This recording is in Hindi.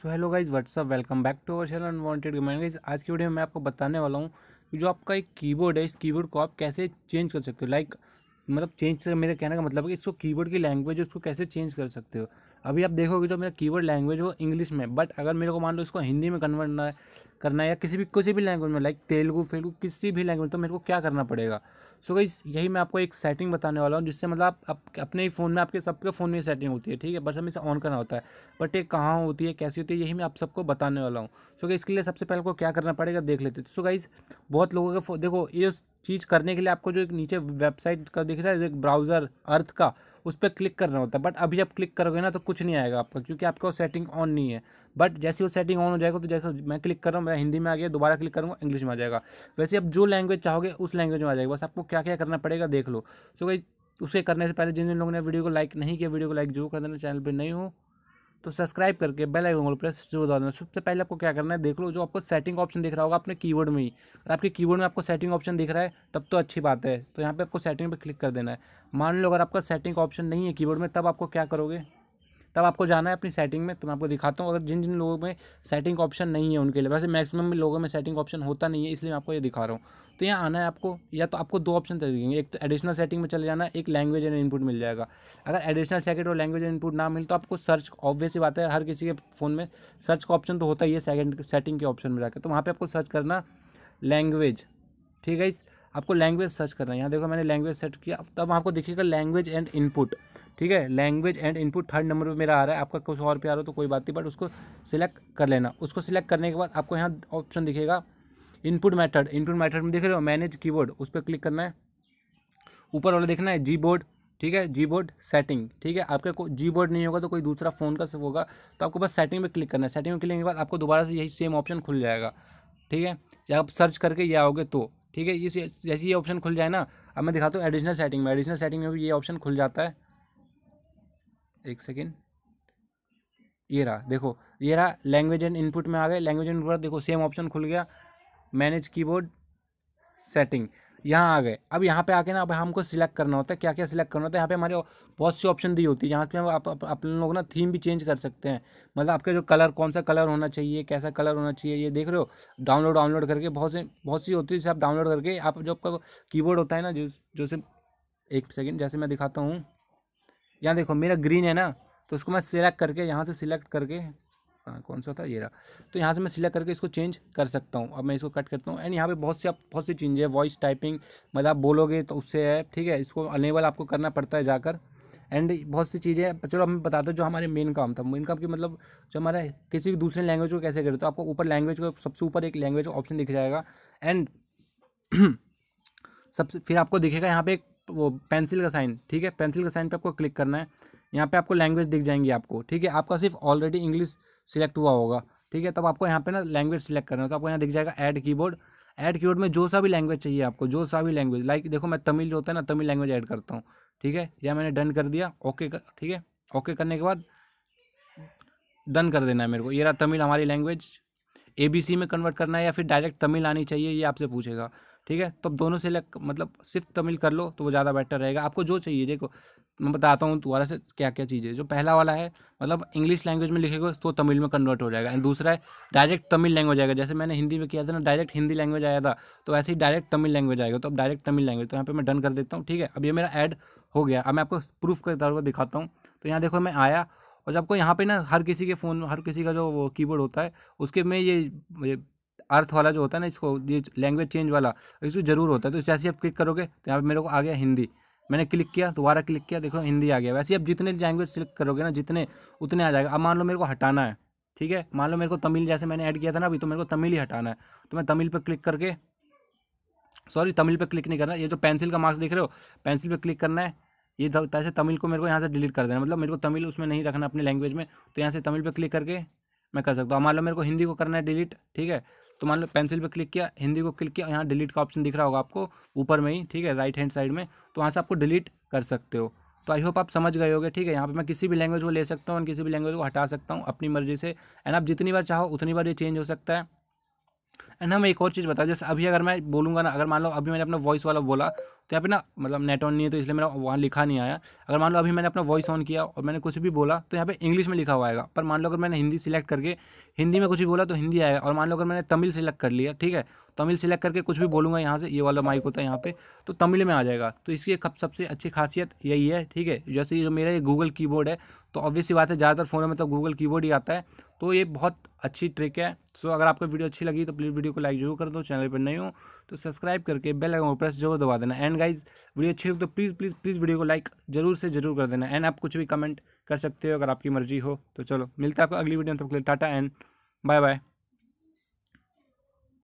so hello guys what's up welcome back to our channel unwanted comment guys आज की वीडियो में मैं आपको बताने वाला हूँ कि जो आपका एक कीबोर्ड है इस कीबोर्ड को आप कैसे चेंज कर सकते हो लाइक like, मतलब चेंज से मेरे कहने का मतलब है कि इसको कीबोर्ड की लैंग्वेज उसको कैसे चेंज कर सकते हो अभी आप देखोगे जो मेरा कीबोर्ड लैंग्वेज वो इंग्लिश में बट अगर मेरे को मान लो इसको हिंदी में कन्वर्ट करना है या किसी भी किसी भी लैंग्वेज में लाइक तेलुगू फेलगू किसी भी लैंग्वेज तो मेरे को क्या करना पड़ेगा सो so, इस यही मैं आपको एक सेटिंग बताने वाला हूँ जिससे मतलब आप, अपने ही फ़ोन में आपके सबके फ़ोन में सेटिंग होती है ठीक है बस हमें इसे ऑन करना होता है बट ये कहाँ होती है कैसी होती है यही मैं आप सबको बताने वाला हूँ सो so, इसके लिए सबसे पहले को क्या करना पड़ेगा देख लेते सो so, गाइज बहुत लोगों का देखो ये चीज़ करने के लिए आपको जो एक नीचे वेबसाइट का दिख रहा है एक ब्राउज़र अर्थ का उस पर क्लिक करना होता है बट अभी आप क्लिक करोगे ना तो कुछ नहीं आएगा आपका क्योंकि आपका वो सेटिंग ऑन नहीं है बट जैसे वो सेटिंग ऑन हो जाएगा तो जैसे मैं क्लिक कर रहा हूँ मैं हिंदी में आ गया दोबारा क्लिक करूँगा इंग्लिश में आ जाएगा वैसे आप जो लैंग्वेज चाहोगे उस लैंग्वेज में आ जाएगा बस आपको क्या क्या करना पड़ेगा देख लो सो so, उसे करने से पहले जिन जिन लोगों ने वीडियो को लाइक नहीं किया वीडियो को लाइक जरूर कर देना चैनल पर नहीं हो तो सब्सक्राइब करके बेल आइकन को प्रेस जरूर दबा देना सबसे पहले आपको क्या करना है देख लो जो आपको सेटिंग ऑप्शन दिख रहा होगा अपने कीबोर्ड में ही अगर आपके कीबोर्ड में आपको सेटिंग ऑप्शन दिख रहा है तब तो अच्छी बात है तो यहाँ पे आपको सेटिंग पे क्लिक कर देना है मान लो अगर आपका सेटिंग ऑप्शन नहीं है कीबोर्ड में तब आपको क्या करोगे तब आपको जाना है अपनी सेटिंग में तो मैं आपको दिखाता हूँ अगर जिन जिन लोगों में सेटिंग ऑप्शन नहीं है उनके लिए वैसे मैक्सिमम लोगों में सेटिंग ऑप्शन होता नहीं है इसलिए मैं आपको ये दिखा रहा हूँ तो यहाँ आना है आपको या तो आपको दो ऑप्शन देंगे एक तो एडिशनल सेटिंग में चले जाना एक लैंग्वेज एंड इनपुट मिल जाएगा अगर एडिशनल सेकेंड और लैंग्वेज एंड इनपुट ना मिले तो आपको सर्च ऑब्वियस ही बात है हर किसी के फ़ोन में सर्च का ऑप्शन तो होता ही है सेकेंड सेटिंग के ऑप्शन में जाकर तो वहाँ पर आपको सर्च करना लैंग्वेज ठीक है इस आपको लैंग्वेज सर्च करना है यहाँ देखो मैंने लैंग्वेज सेट किया तब आपको दिखेगा लैंग्वेज एंड इनपुट ठीक है language and input third number पे मेरा आ रहा है आपका कुछ और प्यार हो तो कोई बात नहीं बट उसको सिलेक्ट कर लेना उसको सिलेक्ट करने के बाद आपको यहाँ ऑप्शन दिखेगा इनपुट मैथड इनपुट मैथड में देख रहे हो मैनेज बोर्ड उस पर क्लिक करना है ऊपर वाला देखना है जी बोर्ड ठीक है जी बोर्ड सेटिंग ठीक है आपका कोई जी बोर्ड नहीं होगा तो कोई दूसरा फ़ोन का सब होगा तो आपको बस सेटिंग में क्लिक करना है सेटिंग में क्लिक करने के बाद आपको दोबारा से यही सेम ऑप्शन खुल जाएगा ठीक है या आप सर्च करके ये आओगे तो ठीक है ये जैसे ये ऑप्शन खुल जाए ना अब मैं दिखाता हूँ एडिशनल सेटिंग में एडिशनल सेटिंग में भी ये ऑप्शन खुल जाता है एक सेकेंड ये रहा देखो ये रहा लैंग्वेज एंड इनपुट में आ गए लैंग्वेज एंड इनपुट देखो सेम ऑप्शन खुल गया मैनेज कीबोर्ड सेटिंग यहाँ आ गए अब यहाँ पे आके ना अब हमको सिलेक्ट करना होता है क्या क्या सिलेक्ट करना होता है यहाँ पे हमारे बहुत सी ऑप्शन दी होती है यहाँ पे हम आप, अपने लोग ना थीम भी चेंज कर सकते हैं मतलब आपका जो कलर कौन सा कलर होना चाहिए कैसा कलर होना चाहिए ये देख रहे हो डाउनलोड डाउनलोड करके बहुत से बहुत सी होती है जैसे आप डाउनलोड करके आप जो आपका कीबोर्ड होता है ना जो जैसे एक सेकेंड जैसे मैं दिखाता हूँ यहाँ देखो मेरा ग्रीन है ना तो उसको मैं सिलेक्ट करके यहाँ से सिलेक्ट करके कौन सा था ये रहा तो यहाँ से मैं सिलेक्ट करके इसको चेंज कर सकता हूँ अब मैं इसको कट करता हूँ एंड यहाँ पे बहुत सी आप बहुत सी चेंज है वॉइस टाइपिंग मतलब आप बोलोगे तो उससे है ठीक है इसको अनेबल आपको करना पड़ता है जाकर एंड बहुत सी चीज़ें चलो हम बताते हैं जो हमारे मेन काम था मेन काम की मतलब जो हमारा किसी दूसरे लैंग्वेज को कैसे करते तो आपको ऊपर लैंग्वेज को सबसे ऊपर एक लैंग्वेज का ऑप्शन दिख जाएगा एंड सबसे फिर आपको दिखेगा यहाँ पे एक वो पेंसिल का साइन ठीक है पेंसिल का साइन पे आपको क्लिक करना है यहाँ पे आपको लैंग्वेज दिख जाएंगी आपको ठीक है आपका सिर्फ ऑलरेडी इंग्लिश सिलेक्ट हुआ होगा ठीक है तब आपको यहाँ पे ना लैंग्वेज सिलेक्ट करना है तो आपको यहाँ दिख जाएगा ऐड कीबोर्ड ऐड कीबोर्ड में जो सा भी लैंग्वेज चाहिए आपको जो सा भी लैंग्वेज लाइक देखो मैं तमिल जो होता है ना तमिल लैंग्वेज ऐड करता हूँ ठीक है या मैंने डन कर दिया ओके कर ठीक है ओके करने के बाद डन कर देना है मेरे को ये रहा तमिल हमारी लैंग्वेज ए में कन्वर्ट करना है या फिर डायरेक्ट तमिल आनी चाहिए ये आपसे पूछेगा ठीक है तो अब दोनों सेलेक्ट मतलब सिर्फ तमिल कर लो तो वो ज़्यादा बेटर रहेगा आपको जो चाहिए देखो मैं बताता हूँ दोबारा से क्या क्या चीज़ें जो पहला वाला है मतलब इंग्लिश लैंग्वेज में लिखेगा तो तमिल में कन्वर्ट हो जाएगा एंड दूसरा है डायरेक्ट तमिल लैंग्वेज आएगा जैसे मैंने हिंदी में किया था ना डायरेक्ट हिंदी लैंग्वेज आया था तो वैसे ही डायरेक्ट तमिल लैंग्वेज आएगा तो अब डायरेक्ट तमिल लैंग्वेज तो यहाँ पर मैं डन कर देता हूँ ठीक है अब ये मेरा एड हो गया अब मैं आपको प्रूफ के तौर पर दिखाता हूँ तो यहाँ देखो मैं आया और जब आपको यहाँ पे ना हर किसी के फ़ोन हर किसी का जो वो कीबोर्ड होता है उसके में ये अर्थ वाला जो होता है ना इसको ये लैंग्वेज चेंज वाला इसको जरूर होता है तो जैसे आप क्लिक करोगे तो यहाँ पर मेरे को आ गया हिंदी मैंने क्लिक किया दोबारा क्लिक किया देखो हिंदी आ गया वैसे आप जितने लैंग्वेज सेलेक्ट करोगे ना जितने उतने आ जाएगा अब मान लो मेरे को हटाना है ठीक है मान लो मेरे को तमिल जैसे मैंने ऐड किया था ना अभी तो मेरे को तमिल ही हटाना है तो मैं तमिल पर क्लिक करके सॉरी तमिल पर क्लिक नहीं करना ये जो पेंसिल का मार्क्स देख रहे हो पेंसिल पर क्लिक करना है ये तैसे तमिल को मेरे को यहाँ से डिलीट कर देना मतलब मेरे को तमिल उसमें नहीं रखना अपने लैंग्वेज में तो यहाँ से तमिल पर क्लिक करके मैं कर सकता हूँ मान लो मेरे को हिंदी को करना है डिलीट ठीक है तो मान लो पेंसिल पर क्लिक किया हिंदी को क्लिक किया यहाँ डिलीट का ऑप्शन दिख रहा होगा आपको ऊपर में ही ठीक है राइट हैंड साइड में तो वहाँ से आपको डिलीट कर सकते हो तो आई होप आप समझ गए होगे ठीक है यहाँ पे मैं किसी भी लैंग्वेज को ले सकता हूँ किसी भी लैंग्वेज को हटा सकता हूँ अपनी मर्जी से एंड आप जितनी बार चाहो उतनी बार ये चेंज हो सकता है एंड हम एक और चीज़ बताएं जैसे अभी अगर मैं बोलूँगा ना अगर मान लो अभी मैंने अपना वॉइस वाला बोला तो यहाँ पे ना मतलब नेट ऑन नहीं है तो इसलिए मेरा वहाँ लिखा नहीं आया अगर मान लो अभी मैंने अपना वॉइस ऑन किया और मैंने कुछ भी बोला तो यहाँ पे इंग्लिश में लिखा हुआ आएगा पर मान लो अगर मैंने हिंदी सिलेक्ट करके हिंदी में कुछ भी बोला तो हिंदी आएगा और मान लो अगर मैंने तमिल सेलेक्ट कर लिया ठीक है तमिल सिलेक्ट करके कुछ भी बोलूँगा यहाँ से ये वाला माइक होता है यहाँ पर तो तमिल में आ जाएगा तो इसकी सबसे अच्छी खासियत यही है ठीक है जैसे जो मेरा ये गूगल की है तो ऑब्वियसली बात है ज़्यादातर फ़ोन में तो गूगल की ही आता है तो ये बहुत अच्छी ट्रिक है सो अगर आपको वीडियो अच्छी लगी तो प्लीज़ वीडियो को लाइक जरूर कर दो चैनल पर नहीं हो तो सब्सक्राइब करके बेल आइकन प्रेस जरूर दबा देना एंड गाइज वीडियो अच्छी लगे तो प्लीज़ प्लीज़ प्लीज़ वीडियो को लाइक जरूर से जरूर कर देना एंड आप कुछ भी कमेंट कर सकते हो अगर आपकी मर्जी हो तो चलो मिलता है आपको अगली वीडियो में तब के लिए टाटा एंड बाय बाय